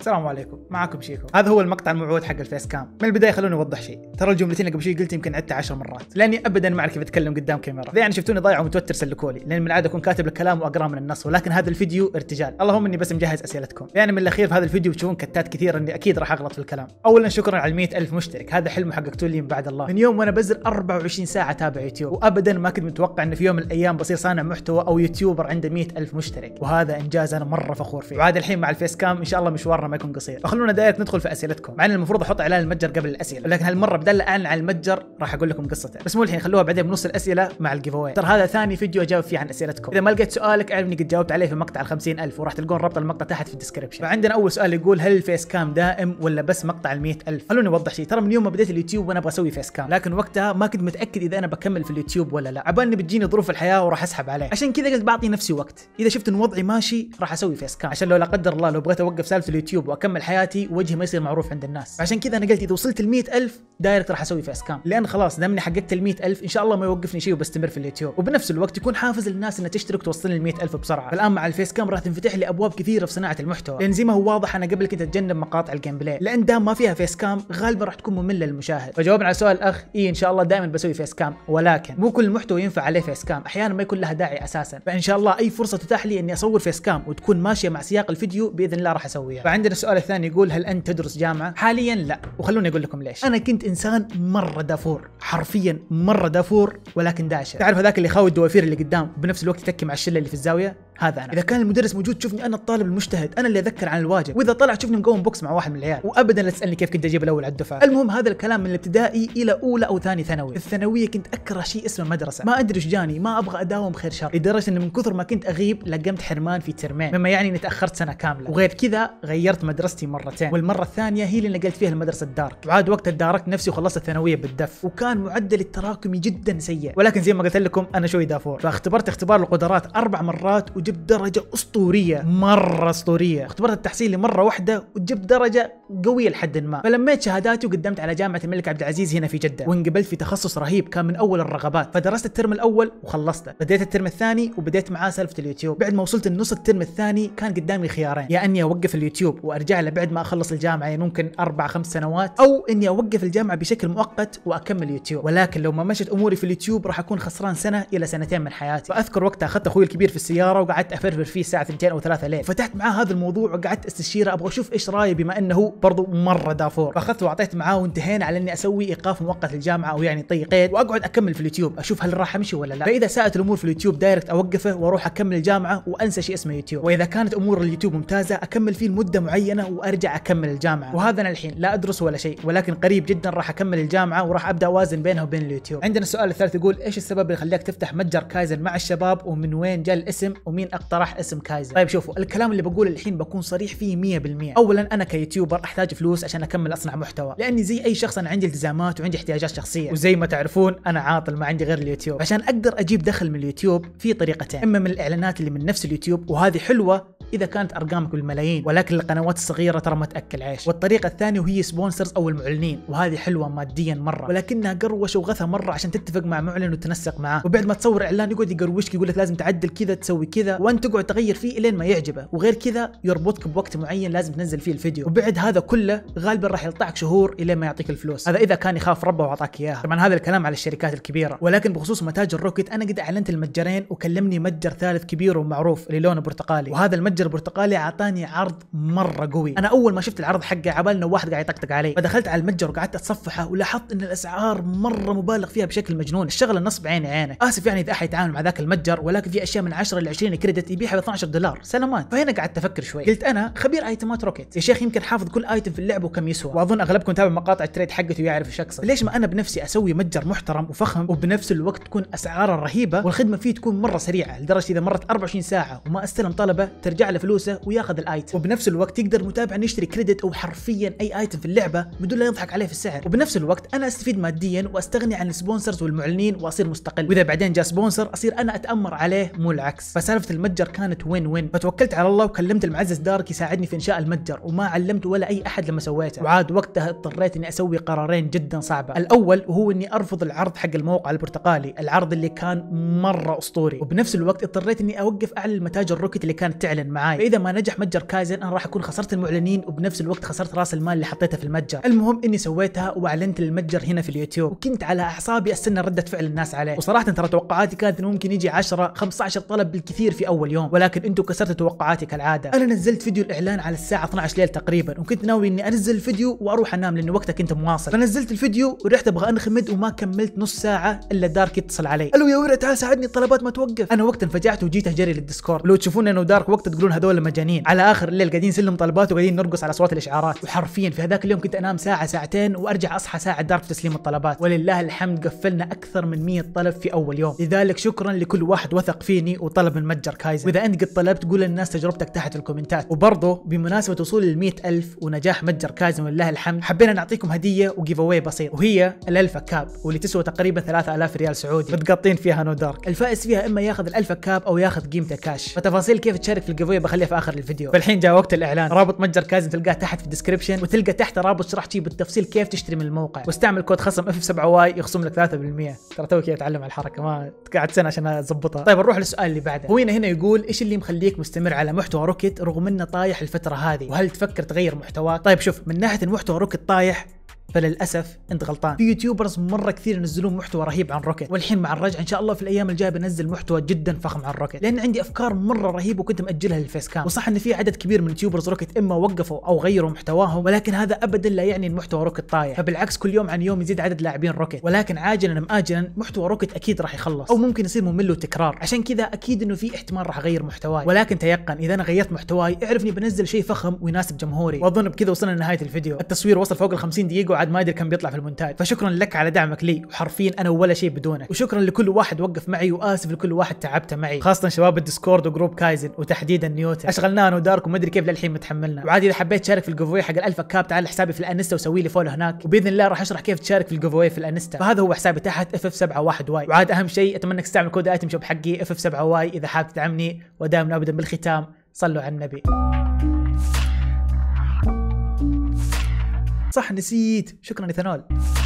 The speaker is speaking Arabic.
السلام عليكم معكم شيكو هذا هو المقطع الموعود حق الفيس كام من البدايه خلوني اوضح شيء ترى الجملتين اللي قبل شوي قلت يمكن عدتها 10 مرات لاني ابدا ما اعرف كيف اتكلم قدام كاميرا يعني شفتوني ضايع ومتوتر سلكولي لان من العاده اكون كاتب الكلام واقراه من النص ولكن هذا الفيديو ارتجال اللهم اني بس مجهز اسئلتكم يعني من الاخير في هذا الفيديو بتشوفون كتات كثيره اني اكيد راح اغلط في الكلام اولا شكرا على 100000 مشترك هذا حلم حققته لي من بعد الله من يوم وانا بزر 24 ساعه اتابع يوتيوب وابدا ما كنت متوقع انه في يوم من الايام بصير صانع محتوى او يوتيوبر عنده الف مشترك وهذا انجاز انا مره فخور فيه وعاد الحين مع الفيس كام ان شاء الله مشوارنا ما يكون قصير خلونا دايركت ندخل في اسئلتكم مع ان المفروض احط اعلان المتجر قبل الاسئله لكن هالمره بدل اعلن عن المتجر راح اقول لكم قصته بس مو الحين خلوها بعدين بنص الاسئله مع الجيف اوي ترى هذا ثاني فيديو اجاوب فيه عن اسئلتكم اذا ما لقيت سؤالك اعرف اني قد جاوبت عليه في مقطع ال 50000 وراح تلقون رابط المقطع تحت في الديسكربشن فعندنا اول سؤال يقول هل الفيس كام دائم ولا بس مقطع ال 100000 خلوني اوضح شيء ترى من يوم ما بديت اليوتيوب وانا ابغى اسوي فيس كام لكن وقتها ما كنت متاكد اذا انا بكمل في اليوتيوب ولا لا عبالي بتجيني ظروف الحياه وراح اسحب عليه عشان كذا قلت بعطي نفسي وقت اذا شفت ان وضعي ماشي راح اسوي فيس كام عشان لو لا قدر الله لو بغيت اوقف سالفه اليوتيوب اليوتيوب واكمل حياتي وجهي ما يصير معروف عند الناس عشان كذا انا قلت اذا وصلت ال ألف دايركت راح اسوي فيس كام لان خلاص دامني حققت ال ألف ان شاء الله ما يوقفني شيء وبستمر في اليوتيوب وبنفس الوقت يكون حافز للناس انها تشترك توصلني ال ألف بسرعه الان مع الفيس كام راح تنفتح لي ابواب كثيره في صناعه المحتوى لان زي ما هو واضح انا قبل كنت اتجنب مقاطع الجيم بلاي لان دام ما فيها فيس كام غالبا راح تكون ممله للمشاهد فجاوبنا على سؤال الاخ اي ان شاء الله دائما بسوي فيس كام ولكن مو كل المحتوى ينفع عليه فيس كام احيانا ما يكون لها داعي اساسا فان شاء الله اي فرصه تتاح لي اني اصور فيس كام وتكون ماشيه مع سياق الفيديو باذن الله راح اسويها فعند بعدين السؤال الثاني يقول هل انت تدرس جامعه؟ حاليا لا وخلوني اقول لكم ليش. انا كنت انسان مره دافور حرفيا مره دافور ولكن داعشه، تعرف هذاك اللي يخاوي الدوافير اللي قدام بنفس الوقت يتكي مع الشله اللي في الزاويه؟ هذا انا. اذا كان المدرس موجود شوفني انا الطالب المجتهد، انا اللي اذكر عن الواجب، واذا طلع شوفني مقوم بوكس مع واحد من العيال، وابدا لا تسالني كيف كنت اجيب الاول على الدفعه. المهم هذا الكلام من الابتدائي الى اولى او ثاني ثانوي، الثانويه كنت اكره شيء اسمه مدرسه، ما ادري ايش جاني، ما ابغى اداوم خير شر، لدرجه ان من كثر ما كنت اغيب لقمت حرمان في ترمين، مما يعني اني تاخرت سنه كامله، وغير كذا غيرت غيرت مدرستي مرتين والمره الثانيه هي اللي نقلت فيها المدرسه الدارك وعاد وقتها الدارك نفسي وخلصت الثانويه بالدف وكان معدلي التراكمي جدا سيء ولكن زي ما قلت لكم انا شوي دافور فاختبرت اختبار القدرات اربع مرات وجبت درجه اسطوريه مره اسطوريه اختبرت التحصيلي مره واحده وجبت درجه قويه لحد ما فلميت شهاداتي وقدمت على جامعه الملك عبد العزيز هنا في جده وانقبلت في تخصص رهيب كان من اول الرغبات فدرست الترم الاول وخلصته بديت الترم الثاني وبديت معاه سالفه اليوتيوب بعد ما وصلت النص الترم الثاني كان قدامي خيارين يا اني اوقف اليوتيوب وارجع له بعد ما اخلص الجامعه يعني ممكن اربع خمس سنوات او اني اوقف الجامعه بشكل مؤقت واكمل يوتيوب ولكن لو ما مشت اموري في اليوتيوب راح اكون خسران سنه الى سنتين من حياتي فاذكر وقتها اخذت اخوي الكبير في السياره وقعدت افرفر فيه الساعه 2 او 3 ليل فتحت معاه هذا الموضوع وقعدت استشيره ابغى اشوف ايش رايه بما انه برضو مره دافور فاخذت واعطيت معاه وانتهينا على اني اسوي ايقاف مؤقت للجامعه او يعني طي قيد طيب. واقعد اكمل في اليوتيوب اشوف هل راح امشي ولا لا فاذا ساءت الامور في اليوتيوب دايركت اوقفه واروح اكمل الجامعه وانسى شيء اسمه يوتيوب واذا كانت امور اليوتيوب ممتازه اكمل فيه لمده معينه معينه وارجع اكمل الجامعه وهذا انا الحين لا ادرس ولا شيء ولكن قريب جدا راح اكمل الجامعه وراح ابدا اوازن بينها وبين اليوتيوب عندنا السؤال الثالث يقول ايش السبب اللي خلاك تفتح متجر كايزن مع الشباب ومن وين جاء الاسم ومين اقترح اسم كايزن طيب شوفوا الكلام اللي بقوله الحين بكون صريح فيه 100% اولا انا كيوتيوبر احتاج فلوس عشان اكمل اصنع محتوى لاني زي اي شخص انا عندي التزامات وعندي احتياجات شخصيه وزي ما تعرفون انا عاطل ما عندي غير اليوتيوب عشان اقدر اجيب دخل من اليوتيوب في طريقتين اما من الاعلانات اللي من نفس اليوتيوب وهذه حلوه اذا كانت ارقامك بالملايين ولكن القنوات الصغيره ترى ما تاكل عيش والطريقه الثانيه وهي سبونسرز او المعلنين وهذه حلوه ماديا مره ولكنها قروش وغثى مره عشان تتفق مع معلن وتنسق معاه وبعد ما تصور اعلان يقعد يقروشك يقول لك لازم تعدل كذا تسوي كذا وانت تقعد تغير فيه الين ما يعجبه وغير كذا يربطك بوقت معين لازم تنزل فيه الفيديو وبعد هذا كله غالبا راح يقطعك شهور الين ما يعطيك الفلوس هذا اذا كان يخاف ربه واعطاك اياها طبعا هذا الكلام على الشركات الكبيره ولكن بخصوص متاجر روكيت انا قد اعلنت المتجرين وكلمني متجر ثالث كبير ومعروف اللي لونه برتقالي وهذا المتجر متجر برتقالي اعطاني عرض مره قوي انا اول ما شفت العرض حقه عبالنا واحد قاعد يطقطق علي فدخلت على المتجر وقعدت اتصفحه ولاحظت ان الاسعار مره مبالغ فيها بشكل مجنون الشغله نصب عيني عينه اسف يعني اذا احد يتعامل مع ذاك المتجر ولكن في اشياء من 10 ل 20 كريدت يبيعها ب 12 دولار سلامات فهنا قعدت افكر شوي قلت انا خبير ايتمات روكيت يا شيخ يمكن حافظ كل ايتم في اللعبه وكم يسوى واظن اغلبكم تابع مقاطع التريد حقته ويعرف ايش اقصد ليش ما انا بنفسي اسوي متجر محترم وفخم وبنفس الوقت تكون اسعاره رهيبه والخدمه فيه تكون مره سريعه لدرجه اذا مرت 24 ساعه وما استلم طلبه ترجع على فلوسه وياخذ الايتم وبنفس الوقت يقدر المتابع انه يشتري كريدت او حرفيا اي ايتم في اللعبه بدون لا يضحك عليه في السعر وبنفس الوقت انا استفيد ماديا واستغني عن السبونسرز والمعلنين واصير مستقل واذا بعدين جاء سبونسر اصير انا اتامر عليه مو العكس فسالفه المتجر كانت وين وين فتوكلت على الله وكلمت المعزز دارك يساعدني في انشاء المتجر وما علمته ولا اي احد لما سويته وعاد وقتها اضطريت اني اسوي قرارين جدا صعبه الاول وهو اني ارفض العرض حق الموقع البرتقالي العرض اللي كان مره اسطوري وبنفس الوقت اضطريت اني اوقف اعلى المتاجر الروكت اللي كانت تعلن معاي فاذا ما نجح متجر كايزن انا راح اكون خسرت المعلنين وبنفس الوقت خسرت راس المال اللي حطيته في المتجر المهم اني سويتها واعلنت للمتجر هنا في اليوتيوب وكنت على اعصابي استنى رده فعل الناس عليه وصراحه ترى توقعاتي كانت انه ممكن يجي 10 15 طلب بالكثير في اول يوم ولكن انتم كسرتوا توقعاتي كالعاده انا نزلت فيديو الاعلان على الساعه 12 ليل تقريبا وكنت ناوي اني انزل الفيديو واروح انام لانه وقتها كنت مواصل فنزلت الفيديو ورحت ابغى انخمد وما كملت نص ساعه الا دارك يتصل علي الو يا ورا تعال ساعدني الطلبات ما توقف انا وقتها انفجعت وجيت اجري للديسكورد لو تشوفون انه دارك وقتها تقولون يقولون هذول مجانين على اخر الليل قاعدين نسلم طلبات وقاعدين نرقص على اصوات الاشعارات وحرفيا في هذاك اليوم كنت انام ساعه ساعتين وارجع اصحى ساعه دار في تسليم الطلبات ولله الحمد قفلنا اكثر من 100 طلب في اول يوم لذلك شكرا لكل واحد وثق فيني وطلب من متجر كايزن واذا انت قد طلبت قول للناس تجربتك تحت في الكومنتات وبرضه بمناسبه وصول ال ألف ونجاح متجر كايزن ولله الحمد حبينا نعطيكم هديه وجيف اواي بسيط وهي الالفا كاب واللي تسوى تقريبا 3000 ريال سعودي متقطين فيها نو دارك الفائز فيها اما ياخذ ال كاب او ياخذ قيمته كاش فتفاصيل كيف تشارك في الجيف شويه بخليها في اخر الفيديو فالحين جاء وقت الاعلان رابط متجر كازن تلقاه تحت في الديسكربشن وتلقى تحت رابط شرح فيه بالتفصيل كيف تشتري من الموقع واستعمل كود خصم اف 7 واي يخصم لك 3% ترى توك اتعلم على الحركه ما قعدت سنه عشان اظبطها طيب نروح للسؤال اللي بعده هوينا هنا يقول ايش اللي مخليك مستمر على محتوى روكيت رغم انه طايح الفتره هذه وهل تفكر تغير محتواك طيب شوف من ناحيه المحتوى روكيت طايح فللاسف انت غلطان في يوتيوبرز مره كثير ينزلون محتوى رهيب عن روكيت والحين مع الرجعه ان شاء الله في الايام الجايه بنزل محتوى جدا فخم عن روكيت لان عندي افكار مره رهيبه وكنت ماجلها للفيس كام وصح ان في عدد كبير من اليوتيوبرز روكيت اما وقفوا او غيروا محتواهم ولكن هذا ابدا لا يعني ان محتوى روكيت طايح فبالعكس كل يوم عن يوم يزيد عدد لاعبين روكيت ولكن عاجلا ام اجلا محتوى روكيت اكيد راح يخلص او ممكن يصير ممل وتكرار عشان كذا اكيد انه في احتمال راح اغير محتواي ولكن تيقن اذا انا غيرت محتواي اعرفني بنزل شيء فخم ويناسب جمهوري واظن بكذا وصلنا لنهايه الفيديو التصوير وصل فوق ال 50 دقيقه واحد ما يدري كم بيطلع في المونتاج فشكرا لك على دعمك لي وحرفيا انا ولا شيء بدونك وشكرا لكل واحد وقف معي واسف لكل واحد تعبته معي خاصه شباب الديسكورد وجروب كايزن وتحديدا نيوتا اشغلنا انا ودارك وما ادري كيف للحين متحملنا وعادي اذا حبيت تشارك في الجيف حق الالفا كاب تعال حسابي في الانستا وسوي لي فولو هناك وباذن الله راح اشرح كيف تشارك في اوي في الانستا فهذا هو حسابي تحت اف اف 71 واي وعاد اهم شيء اتمنى تستعمل كود ايتم شوب حقي اف اف 7 واي اذا حاب تدعمني ودائما ابدا بالختام صلوا على النبي صح نسيت شكرا ايثانول